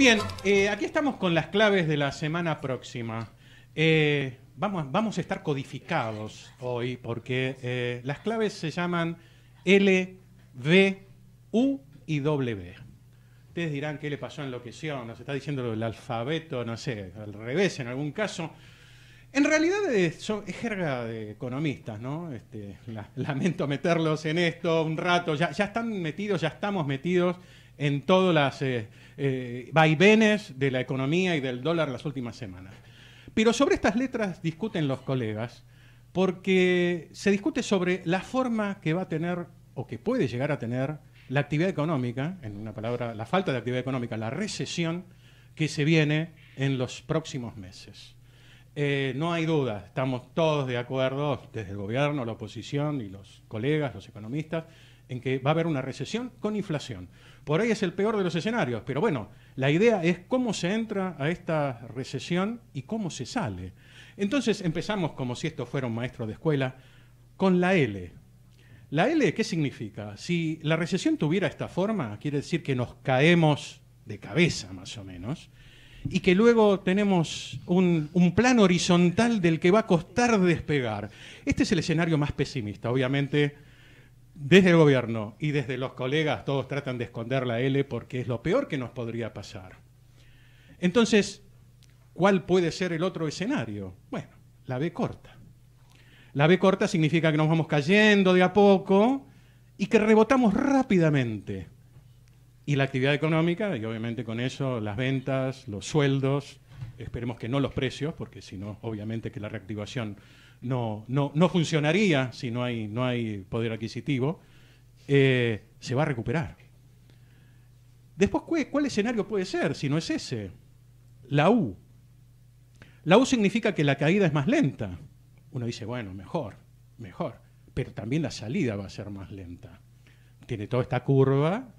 Bien, eh, aquí estamos con las claves de la semana próxima. Eh, vamos, vamos, a estar codificados hoy porque eh, las claves se llaman L, V, U y W. Ustedes dirán qué le pasó, en lo que enloqueció, nos está diciendo el alfabeto, no sé, al revés en algún caso. En realidad es, jerga de economistas, ¿no? Este, lamento meterlos en esto un rato, ya están metidos, ya estamos metidos en todos los eh, eh, vaivenes de la economía y del dólar las últimas semanas. Pero sobre estas letras discuten los colegas porque se discute sobre la forma que va a tener o que puede llegar a tener la actividad económica, en una palabra, la falta de actividad económica, la recesión que se viene en los próximos meses. Eh, no hay duda, estamos todos de acuerdo, desde el gobierno, la oposición y los colegas, los economistas, en que va a haber una recesión con inflación. Por ahí es el peor de los escenarios, pero bueno, la idea es cómo se entra a esta recesión y cómo se sale. Entonces empezamos como si esto fuera un maestro de escuela con la L. ¿La L qué significa? Si la recesión tuviera esta forma, quiere decir que nos caemos de cabeza más o menos, y que luego tenemos un, un, plan horizontal del que va a costar despegar. Este es el escenario más pesimista, obviamente desde el gobierno y desde los colegas todos tratan de esconder la L porque es lo peor que nos podría pasar. Entonces, ¿cuál puede ser el otro escenario? Bueno, la B corta. La B corta significa que nos vamos cayendo de a poco y que rebotamos rápidamente. Y la actividad económica, y obviamente con eso las ventas, los sueldos, Esperemos que no los precios, porque si no, obviamente que la reactivación no, funcionaría si no hay, poder adquisitivo. Eh, se va a recuperar. Después, ¿cuál escenario puede ser si no es ese? La U. La U significa que la caída es más lenta. Uno dice, bueno, mejor, mejor. Pero también la salida va a ser más lenta. Tiene toda esta curva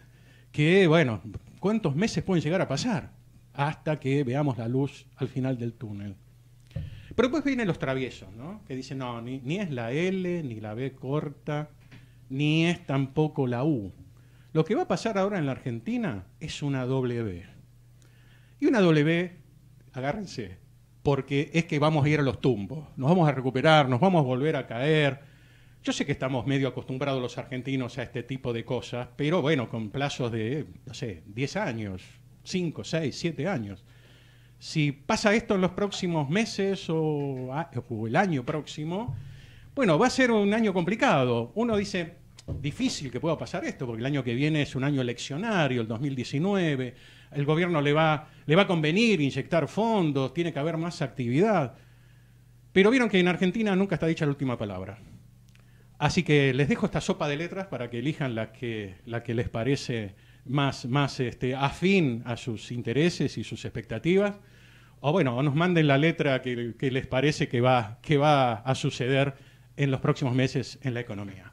que, bueno, ¿cuántos meses pueden llegar a pasar? hasta que veamos la luz al final del túnel. Pero después vienen los traviesos, ¿no? Que dicen, no, ni, ni es la L, ni la B corta, ni es tampoco la U. Lo que va a pasar ahora en la Argentina es una W. Y una W, agárrense, porque es que vamos a ir a los tumbos, nos vamos a recuperar, nos vamos a volver a caer. Yo sé que estamos medio acostumbrados los argentinos a este tipo de cosas, pero bueno, con plazos de, no sé, 10 años, 5, 6, 7 años. Si pasa esto en los próximos meses o, o el año próximo, bueno, va a ser un año complicado. Uno dice, difícil que pueda pasar esto, porque el año que viene es un año eleccionario, el 2019, el gobierno le va, le va a convenir inyectar fondos, tiene que haber más actividad. Pero vieron que en Argentina nunca está dicha la última palabra. Así que les dejo esta sopa de letras para que elijan la que, la que les parece más, más este, afín a sus intereses y sus expectativas, o bueno, nos manden la letra que, que les parece que va, que va a suceder en los próximos meses en la economía.